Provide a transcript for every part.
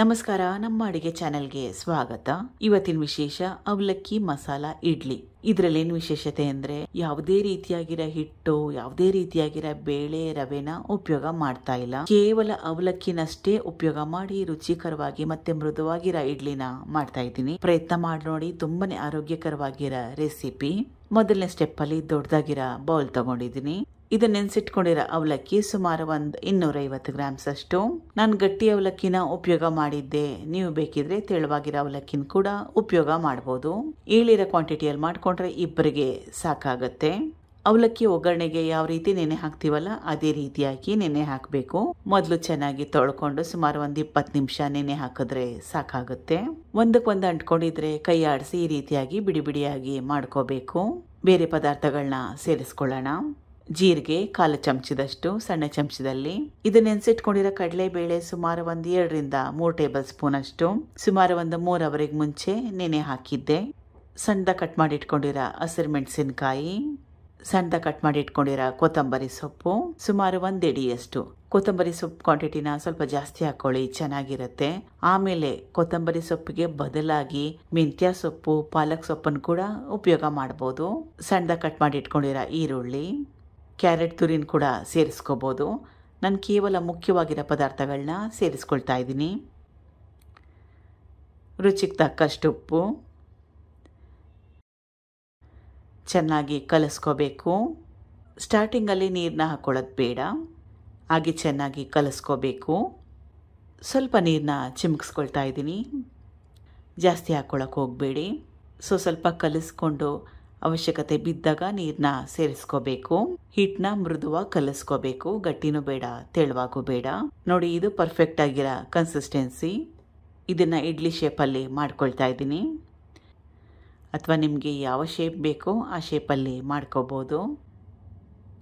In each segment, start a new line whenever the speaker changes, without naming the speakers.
ನಮಸ್ಕಾರ ನಮ್ಮ ಅಡಿಗೆ ಚಾನೆಲ್ಗೆ ಸ್ವಾಗತ ಇವತ್ತಿನ ವಿಶೇಷ ಅವಲಕ್ಕಿ ಮಸಾಲ ಇಡ್ಲಿ ಏನ್ ವಿಶೇಷತೆ ಅಂದ್ರೆ ಯಾವುದೇ ರೀತಿಯಾಗಿರೋ ಹಿಟ್ಟು ಯಾವುದೇ ರೀತಿಯಾಗಿರೋ ಬೇಳೆ ರವೆನ ಉಪಯೋಗ ಮಾಡ್ತಾ ಇಲ್ಲ ಕೇವಲ ಅವಲಕ್ಕಿನಷ್ಟೇ ಉಪಯೋಗ ಮಾಡಿ ರುಚಿಕರವಾಗಿ ಮತ್ತೆ ಮೃದುವಾಗಿರೋ ಇಡ್ಲಿನ ಮಾಡ್ತಾ ಇದ್ದೀನಿ ಪ್ರಯತ್ನ ಮಾಡಿ ನೋಡಿ ತುಂಬಾನೇ ಆರೋಗ್ಯಕರವಾಗಿರ ರೆಸಿಪಿ ಮೊದಲನೇ ಸ್ಟೆಪ್ಪಲ್ಲಿ ದೊಡ್ಡದಾಗಿರೋ ಬೌಲ್ ತೊಗೊಂಡಿದ್ದೀನಿ ಇದು ನೆನೆಸಿಟ್ಕೊಂಡಿರೋ ಅವಲಕ್ಕಿ ಸುಮಾರು ಒಂದು ಇನ್ನೂರೈವತ್ತು ಗ್ರಾಮ್ಸ್ ಅಷ್ಟು ನಾನು ಗಟ್ಟಿ ಅವಲಕ್ಕಿನ ಉಪಯೋಗ ಮಾಡಿದ್ದೆ ನೀವು ಬೇಕಿದ್ರೆ ತೆಳುವಾಗಿರೋ ಅವಲಕ್ಕಿನ ಕೂಡ ಉಪಯೋಗ ಮಾಡ್ಬೋದು ಏಳಿರೋ ಕ್ವಾಂಟಿಟಿಯಲ್ಲಿ ಮಾಡಿಕೊಂಡ್ರೆ ಇಬ್ಬರಿಗೆ ಸಾಕಾಗತ್ತೆ ಅವಲಕ್ಕಿ ಒಗ್ಗರಣೆಗೆ ಯಾವ ರೀತಿ ನೆನೆ ಹಾಕ್ತೀವಲ್ಲ ಅದೇ ರೀತಿಯಾಗಿ ನೆನೆ ಹಾಕಬೇಕು ಮೊದಲು ಚೆನ್ನಾಗಿ ತೊಳ್ಕೊಂಡು ಸುಮಾರು ಒಂದು ಇಪ್ಪತ್ತು ನಿಮಿಷ ನೆನೆ ಹಾಕಿದ್ರೆ ಸಾಕಾಗುತ್ತೆ ಒಂದಕ್ಕೊಂದು ಅಂಟ್ಕೊಂಡಿದ್ರೆ ಕೈ ಆಡಿಸಿ ಈ ರೀತಿಯಾಗಿ ಬಿಡಿ ಬಿಡಿಯಾಗಿ ಮಾಡ್ಕೋಬೇಕು ಬೇರೆ ಪದಾರ್ಥಗಳನ್ನ ಸೇರಿಸ್ಕೊಳ್ಳೋಣ ಜೀರಿಗೆ ಕಾಲು ಚಮಚದಷ್ಟು ಸಣ್ಣ ಚಮಚದಲ್ಲಿ ಇದು ನೆನೆಸಿಟ್ಕೊಂಡಿರೋ ಕಡಲೆಬೇಳೆ ಸುಮಾರು ಒಂದು ಎರಡರಿಂದ ಮೂರು ಟೇಬಲ್ ಸ್ಪೂನ್ ಅಷ್ಟು ಸುಮಾರು ಒಂದು ಮೂರು ಅವರಿಗೆ ಮುಂಚೆ ನೆನೆ ಹಾಕಿದ್ದೆ ಸಣ್ಣದ ಕಟ್ ಮಾಡಿ ಇಟ್ಕೊಂಡಿರೋ ಹಸಿರು ಮೆಣಸಿನಕಾಯಿ ಸಣ್ಣದ ಕಟ್ ಮಾಡಿ ಇಟ್ಕೊಂಡಿರೋ ಕೊತ್ತಂಬರಿ ಸೊಪ್ಪು ಸುಮಾರು ಒಂದು ಇಡಿಯಷ್ಟು ಕೊತ್ತಂಬರಿ ಸೊಪ್ಪು ಕ್ವಾಂಟಿಟಿನ ಸ್ವಲ್ಪ ಜಾಸ್ತಿ ಹಾಕೊಳ್ಳಿ ಚೆನ್ನಾಗಿರುತ್ತೆ ಆಮೇಲೆ ಕೊತ್ತಂಬರಿ ಸೊಪ್ಪಿಗೆ ಬದಲಾಗಿ ಮೆಂತ್ಯ ಸೊಪ್ಪು ಪಾಲಕ್ ಸೊಪ್ಪನ್ನು ಕೂಡ ಉಪಯೋಗ ಮಾಡ್ಬೋದು ಸಣ್ಣದ ಕಟ್ ಮಾಡಿ ಇಟ್ಕೊಂಡಿರೋ ಈರುಳ್ಳಿ ಕ್ಯಾರೆಟ್ ತುರಿನ ಕೂಡ ಸೇರಿಸ್ಕೋಬೋದು ನಾನು ಕೇವಲ ಮುಖ್ಯವಾಗಿರೋ ಪದಾರ್ಥಗಳನ್ನ ಸೇರಿಸ್ಕೊಳ್ತಾ ಇದ್ದೀನಿ ರುಚಿಗೆ ತಕ್ಕಷ್ಟು ಉಪ್ಪು ಚೆನ್ನಾಗಿ ಕಲಿಸ್ಕೋಬೇಕು ಸ್ಟಾರ್ಟಿಂಗಲ್ಲಿ ನೀರನ್ನ ಹಾಕ್ಕೊಳ್ಳೋದು ಬೇಡ ಹಾಗೆ ಚೆನ್ನಾಗಿ ಕಲಿಸ್ಕೋಬೇಕು ಸ್ವಲ್ಪ ನೀರನ್ನ ಚಿಮುಕ್ಸ್ಕೊಳ್ತಾ ಇದ್ದೀನಿ ಜಾಸ್ತಿ ಹಾಕ್ಕೊಳಕ್ಕೆ ಹೋಗಬೇಡಿ ಸೊ ಸ್ವಲ್ಪ ಕಲಿಸ್ಕೊಂಡು ಅವಶ್ಯಕತೆ ಬಿದ್ದಾಗ ನೀರನ್ನ ಸೇರಿಸ್ಕೋಬೇಕು ಹಿಟ್ಟನ್ನ ಮೃದುವಾಗಿ ಕಲಿಸ್ಕೋಬೇಕು ಗಟ್ಟಿನೂ ಬೇಡ ತೆಳುವಾಗೂ ಬೇಡ ನೋಡಿ ಇದು ಪರ್ಫೆಕ್ಟ್ ಆಗಿರೋ ಕನ್ಸಿಸ್ಟೆನ್ಸಿ ಇದನ್ನು ಇಡ್ಲಿ ಶೇಪಲ್ಲಿ ಮಾಡ್ಕೊಳ್ತಾ ಇದ್ದೀನಿ ಅಥವಾ ನಿಮಗೆ ಯಾವ ಶೇಪ್ ಬೇಕೋ ಆ ಶೇಪಲ್ಲಿ ಮಾಡ್ಕೋಬೋದು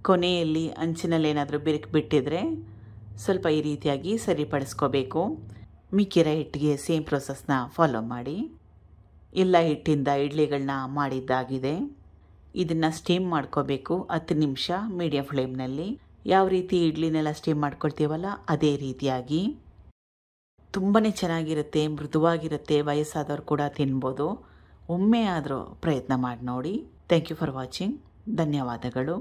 ಕೊನೆಯಲ್ಲಿ ಅಂಚಿನಲ್ಲಿ ಏನಾದರೂ ಬಿರುಕು ಬಿಟ್ಟಿದ್ರೆ ಸ್ವಲ್ಪ ಈ ರೀತಿಯಾಗಿ ಸರಿಪಡಿಸ್ಕೋಬೇಕು ಮಿಕ್ಕಿರ ಹಿಟ್ಟಿಗೆ ಸೇಮ್ ಪ್ರೊಸೆಸ್ನ ಫಾಲೋ ಮಾಡಿ ಎಲ್ಲ ಹಿಟ್ಟಿಂದ ಇಡ್ಲಿಗಳನ್ನ ಮಾಡಿದ್ದಾಗಿದೆ ಇದನ್ನು ಸ್ಟೀಮ್ ಮಾಡ್ಕೋಬೇಕು ಹತ್ತು ನಿಮಿಷ ಮೀಡಿಯಂ ಫ್ಲೇಮ್ನಲ್ಲಿ ಯಾವ ರೀತಿ ಇಡ್ಲಿನೆಲ್ಲ ಸ್ಟೀಮ್ ಮಾಡ್ಕೊಳ್ತೀವಲ್ಲ ಅದೇ ರೀತಿಯಾಗಿ ತುಂಬಾ ಚೆನ್ನಾಗಿರುತ್ತೆ ಮೃದುವಾಗಿರುತ್ತೆ ವಯಸ್ಸಾದವರು ಕೂಡ ತಿನ್ಬೋದು ಒಮ್ಮೆಯಾದರೂ ಪ್ರಯತ್ನ ಮಾಡಿ ನೋಡಿ ಥ್ಯಾಂಕ್ ಯು ಫಾರ್ ವಾಚಿಂಗ್ ಧನ್ಯವಾದಗಳು